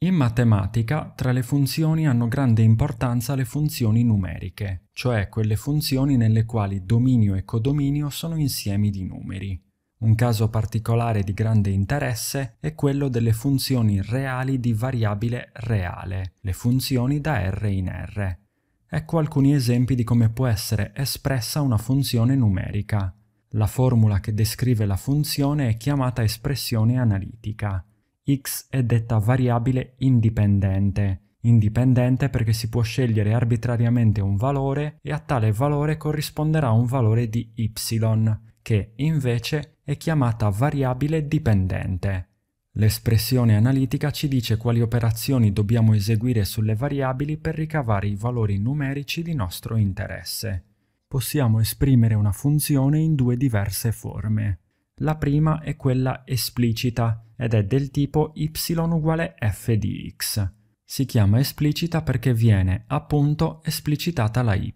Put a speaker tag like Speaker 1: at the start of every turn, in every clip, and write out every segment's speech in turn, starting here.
Speaker 1: In matematica, tra le funzioni hanno grande importanza le funzioni numeriche, cioè quelle funzioni nelle quali dominio e codominio sono insiemi di numeri. Un caso particolare di grande interesse è quello delle funzioni reali di variabile reale, le funzioni da R in R. Ecco alcuni esempi di come può essere espressa una funzione numerica. La formula che descrive la funzione è chiamata espressione analitica x è detta variabile indipendente. Indipendente perché si può scegliere arbitrariamente un valore e a tale valore corrisponderà un valore di y, che invece è chiamata variabile dipendente. L'espressione analitica ci dice quali operazioni dobbiamo eseguire sulle variabili per ricavare i valori numerici di nostro interesse. Possiamo esprimere una funzione in due diverse forme. La prima è quella esplicita, ed è del tipo y uguale f di x. Si chiama esplicita perché viene, appunto, esplicitata la y.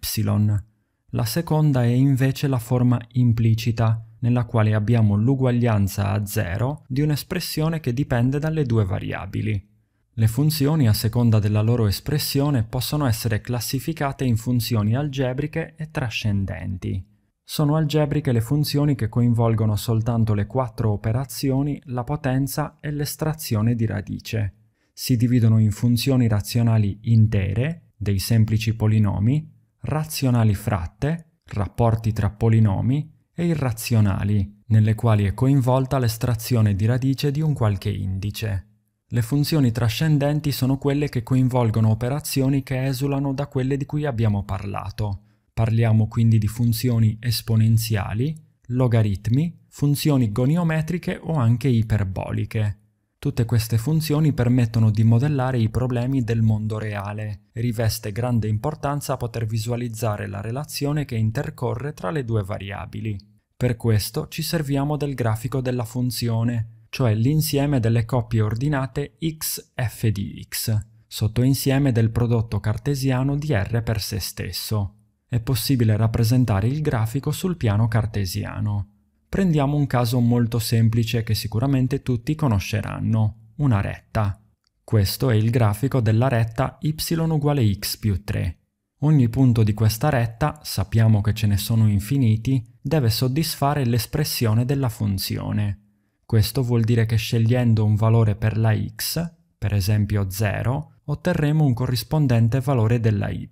Speaker 1: La seconda è invece la forma implicita, nella quale abbiamo l'uguaglianza a 0 di un'espressione che dipende dalle due variabili. Le funzioni, a seconda della loro espressione, possono essere classificate in funzioni algebriche e trascendenti. Sono algebriche le funzioni che coinvolgono soltanto le quattro operazioni, la potenza e l'estrazione di radice. Si dividono in funzioni razionali intere, dei semplici polinomi, razionali fratte, rapporti tra polinomi, e irrazionali, nelle quali è coinvolta l'estrazione di radice di un qualche indice. Le funzioni trascendenti sono quelle che coinvolgono operazioni che esulano da quelle di cui abbiamo parlato, Parliamo quindi di funzioni esponenziali, logaritmi, funzioni goniometriche o anche iperboliche. Tutte queste funzioni permettono di modellare i problemi del mondo reale. Riveste grande importanza poter visualizzare la relazione che intercorre tra le due variabili. Per questo ci serviamo del grafico della funzione, cioè l'insieme delle coppie ordinate x, f di x, sottoinsieme del prodotto cartesiano di r per se stesso. È possibile rappresentare il grafico sul piano cartesiano. Prendiamo un caso molto semplice che sicuramente tutti conosceranno, una retta. Questo è il grafico della retta y uguale x più 3. Ogni punto di questa retta, sappiamo che ce ne sono infiniti, deve soddisfare l'espressione della funzione. Questo vuol dire che scegliendo un valore per la x, per esempio 0, otterremo un corrispondente valore della y,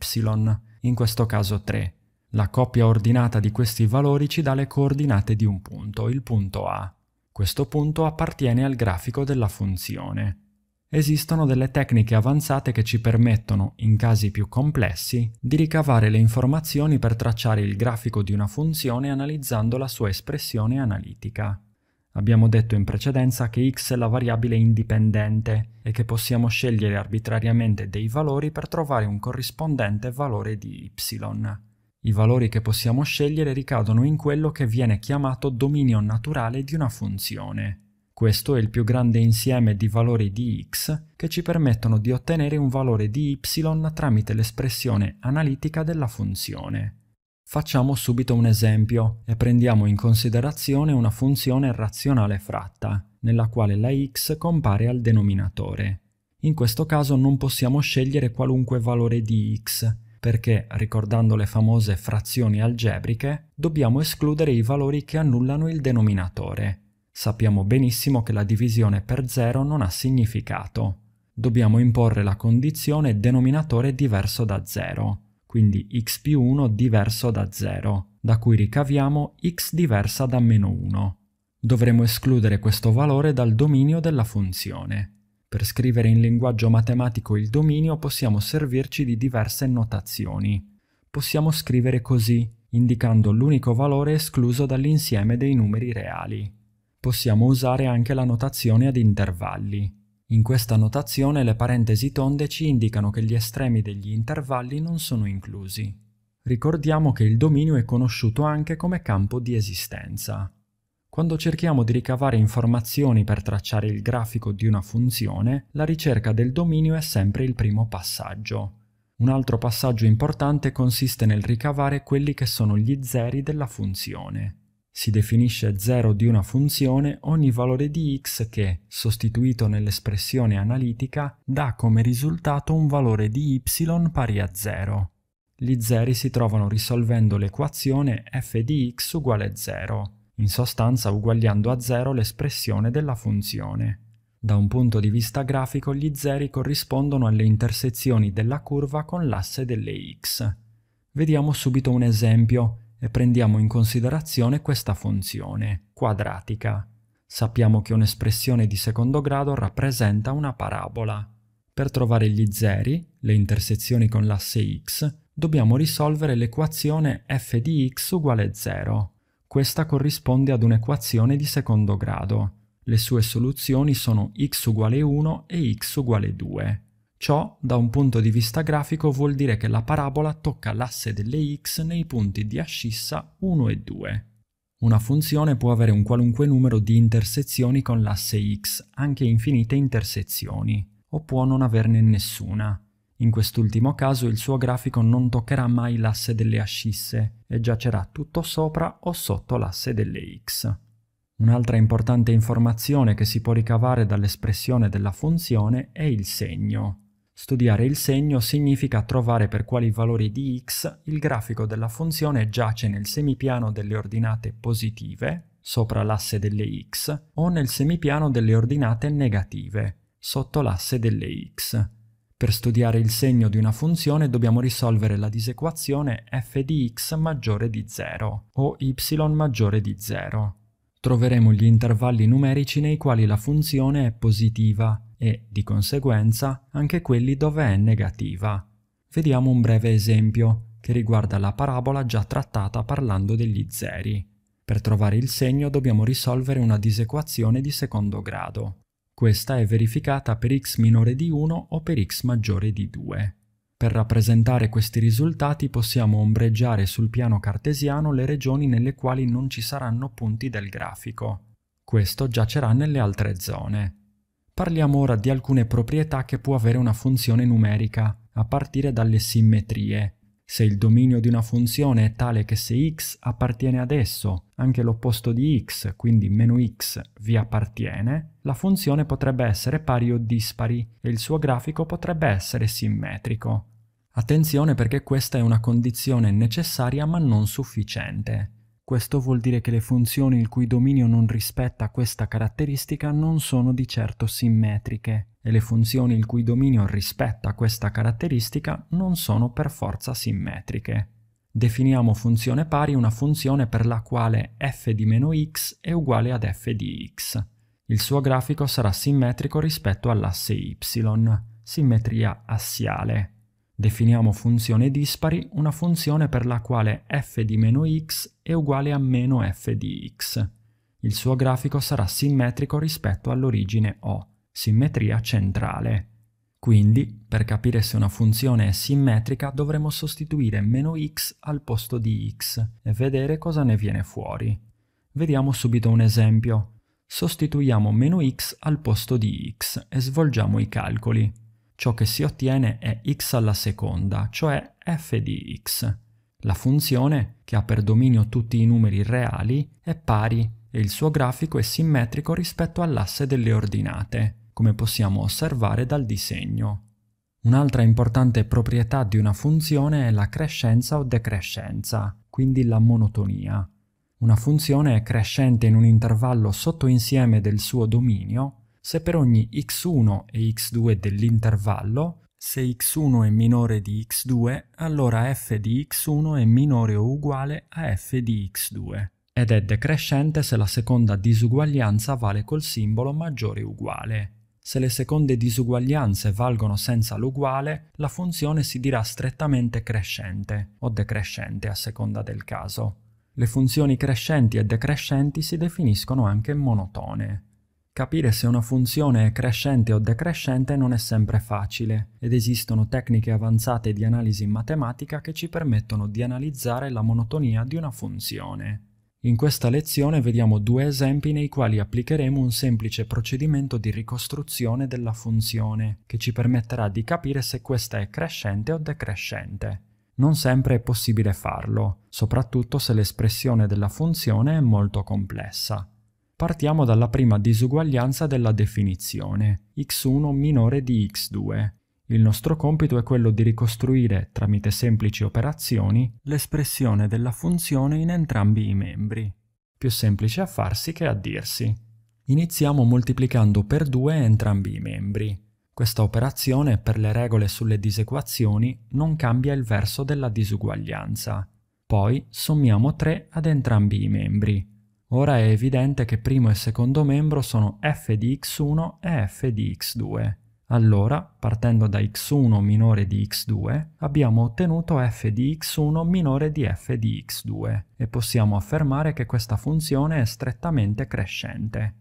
Speaker 1: in questo caso 3. La coppia ordinata di questi valori ci dà le coordinate di un punto, il punto A. Questo punto appartiene al grafico della funzione. Esistono delle tecniche avanzate che ci permettono, in casi più complessi, di ricavare le informazioni per tracciare il grafico di una funzione analizzando la sua espressione analitica. Abbiamo detto in precedenza che x è la variabile indipendente e che possiamo scegliere arbitrariamente dei valori per trovare un corrispondente valore di y. I valori che possiamo scegliere ricadono in quello che viene chiamato dominio naturale di una funzione. Questo è il più grande insieme di valori di x che ci permettono di ottenere un valore di y tramite l'espressione analitica della funzione. Facciamo subito un esempio e prendiamo in considerazione una funzione razionale fratta, nella quale la x compare al denominatore. In questo caso non possiamo scegliere qualunque valore di x, perché, ricordando le famose frazioni algebriche, dobbiamo escludere i valori che annullano il denominatore. Sappiamo benissimo che la divisione per 0 non ha significato. Dobbiamo imporre la condizione denominatore diverso da 0 quindi x più 1 diverso da 0, da cui ricaviamo x diversa da meno 1. Dovremo escludere questo valore dal dominio della funzione. Per scrivere in linguaggio matematico il dominio possiamo servirci di diverse notazioni. Possiamo scrivere così, indicando l'unico valore escluso dall'insieme dei numeri reali. Possiamo usare anche la notazione ad intervalli. In questa notazione le parentesi tonde ci indicano che gli estremi degli intervalli non sono inclusi. Ricordiamo che il dominio è conosciuto anche come campo di esistenza. Quando cerchiamo di ricavare informazioni per tracciare il grafico di una funzione, la ricerca del dominio è sempre il primo passaggio. Un altro passaggio importante consiste nel ricavare quelli che sono gli zeri della funzione. Si definisce 0 di una funzione ogni valore di x che, sostituito nell'espressione analitica, dà come risultato un valore di y pari a 0. Gli zeri si trovano risolvendo l'equazione f di x uguale 0, in sostanza uguagliando a 0 l'espressione della funzione. Da un punto di vista grafico gli zeri corrispondono alle intersezioni della curva con l'asse delle x. Vediamo subito un esempio e prendiamo in considerazione questa funzione, quadratica. Sappiamo che un'espressione di secondo grado rappresenta una parabola. Per trovare gli zeri, le intersezioni con l'asse x, dobbiamo risolvere l'equazione f di x uguale 0. Questa corrisponde ad un'equazione di secondo grado. Le sue soluzioni sono x uguale 1 e x uguale 2. Ciò, da un punto di vista grafico, vuol dire che la parabola tocca l'asse delle x nei punti di ascissa 1 e 2. Una funzione può avere un qualunque numero di intersezioni con l'asse x, anche infinite intersezioni, o può non averne nessuna. In quest'ultimo caso il suo grafico non toccherà mai l'asse delle ascisse e giacerà tutto sopra o sotto l'asse delle x. Un'altra importante informazione che si può ricavare dall'espressione della funzione è il segno. Studiare il segno significa trovare per quali valori di x il grafico della funzione giace nel semipiano delle ordinate positive, sopra l'asse delle x, o nel semipiano delle ordinate negative, sotto l'asse delle x. Per studiare il segno di una funzione dobbiamo risolvere la disequazione f di x maggiore di 0 o y maggiore di 0. Troveremo gli intervalli numerici nei quali la funzione è positiva, e, di conseguenza, anche quelli dove è negativa. Vediamo un breve esempio, che riguarda la parabola già trattata parlando degli zeri. Per trovare il segno dobbiamo risolvere una disequazione di secondo grado. Questa è verificata per x minore di 1 o per x maggiore di 2. Per rappresentare questi risultati possiamo ombreggiare sul piano cartesiano le regioni nelle quali non ci saranno punti del grafico. Questo giacerà nelle altre zone. Parliamo ora di alcune proprietà che può avere una funzione numerica, a partire dalle simmetrie. Se il dominio di una funzione è tale che se x appartiene ad esso, anche l'opposto di x, quindi meno x, vi appartiene, la funzione potrebbe essere pari o dispari e il suo grafico potrebbe essere simmetrico. Attenzione perché questa è una condizione necessaria ma non sufficiente. Questo vuol dire che le funzioni il cui dominio non rispetta questa caratteristica non sono di certo simmetriche e le funzioni il cui dominio rispetta questa caratteristica non sono per forza simmetriche. Definiamo funzione pari una funzione per la quale f di meno x è uguale ad f di x. Il suo grafico sarà simmetrico rispetto all'asse y, simmetria assiale, Definiamo funzione dispari una funzione per la quale f di meno x è uguale a meno f di x. Il suo grafico sarà simmetrico rispetto all'origine O, simmetria centrale. Quindi, per capire se una funzione è simmetrica, dovremo sostituire meno x al posto di x e vedere cosa ne viene fuori. Vediamo subito un esempio. Sostituiamo meno x al posto di x e svolgiamo i calcoli ciò che si ottiene è x alla seconda, cioè f di x. La funzione, che ha per dominio tutti i numeri reali, è pari e il suo grafico è simmetrico rispetto all'asse delle ordinate, come possiamo osservare dal disegno. Un'altra importante proprietà di una funzione è la crescenza o decrescenza, quindi la monotonia. Una funzione è crescente in un intervallo sottoinsieme del suo dominio se per ogni x1 e x2 dell'intervallo, se x1 è minore di x2, allora f di x1 è minore o uguale a f di x2 ed è decrescente se la seconda disuguaglianza vale col simbolo maggiore o uguale. Se le seconde disuguaglianze valgono senza l'uguale, la funzione si dirà strettamente crescente o decrescente a seconda del caso. Le funzioni crescenti e decrescenti si definiscono anche monotone. Capire se una funzione è crescente o decrescente non è sempre facile ed esistono tecniche avanzate di analisi in matematica che ci permettono di analizzare la monotonia di una funzione. In questa lezione vediamo due esempi nei quali applicheremo un semplice procedimento di ricostruzione della funzione, che ci permetterà di capire se questa è crescente o decrescente. Non sempre è possibile farlo, soprattutto se l'espressione della funzione è molto complessa. Partiamo dalla prima disuguaglianza della definizione, x1 minore di x2. Il nostro compito è quello di ricostruire, tramite semplici operazioni, l'espressione della funzione in entrambi i membri. Più semplice a farsi che a dirsi. Iniziamo moltiplicando per 2 entrambi i membri. Questa operazione, per le regole sulle disequazioni, non cambia il verso della disuguaglianza. Poi sommiamo 3 ad entrambi i membri. Ora è evidente che primo e secondo membro sono f di x1 e f di x2. Allora, partendo da x1 minore di x2, abbiamo ottenuto f di x1 minore di f di x2 e possiamo affermare che questa funzione è strettamente crescente.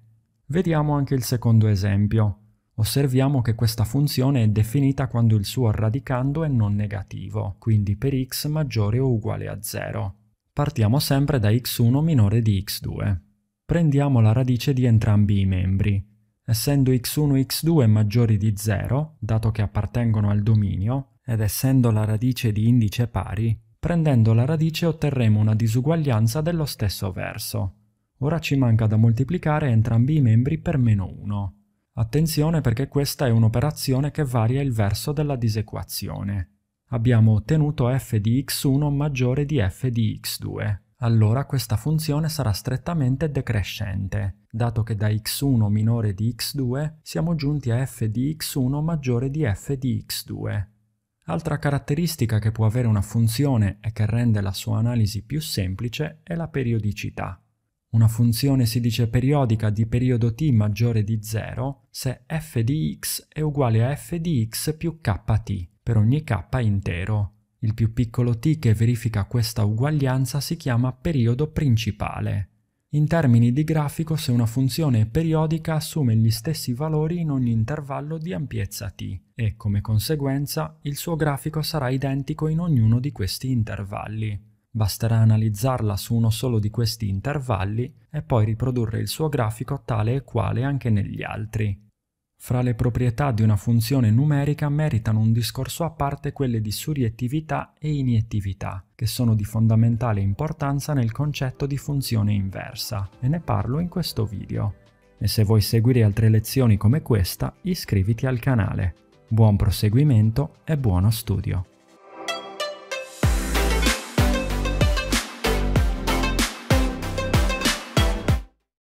Speaker 1: Vediamo anche il secondo esempio. Osserviamo che questa funzione è definita quando il suo radicando è non negativo, quindi per x maggiore o uguale a 0. Partiamo sempre da x1 minore di x2. Prendiamo la radice di entrambi i membri. Essendo x1 e x2 maggiori di 0, dato che appartengono al dominio, ed essendo la radice di indice pari, prendendo la radice otterremo una disuguaglianza dello stesso verso. Ora ci manca da moltiplicare entrambi i membri per meno 1. Attenzione perché questa è un'operazione che varia il verso della disequazione abbiamo ottenuto f di x1 maggiore di f di x2. Allora questa funzione sarà strettamente decrescente, dato che da x1 minore di x2 siamo giunti a f di x1 maggiore di f di x2. Altra caratteristica che può avere una funzione e che rende la sua analisi più semplice è la periodicità. Una funzione si dice periodica di periodo t maggiore di 0 se f di x è uguale a f di x più kt, per ogni k intero. Il più piccolo t che verifica questa uguaglianza si chiama periodo principale. In termini di grafico, se una funzione è periodica assume gli stessi valori in ogni intervallo di ampiezza t e, come conseguenza, il suo grafico sarà identico in ognuno di questi intervalli. Basterà analizzarla su uno solo di questi intervalli e poi riprodurre il suo grafico tale e quale anche negli altri. Fra le proprietà di una funzione numerica meritano un discorso a parte quelle di suriettività e iniettività, che sono di fondamentale importanza nel concetto di funzione inversa, e ne parlo in questo video. E se vuoi seguire altre lezioni come questa, iscriviti al canale. Buon proseguimento e buono studio!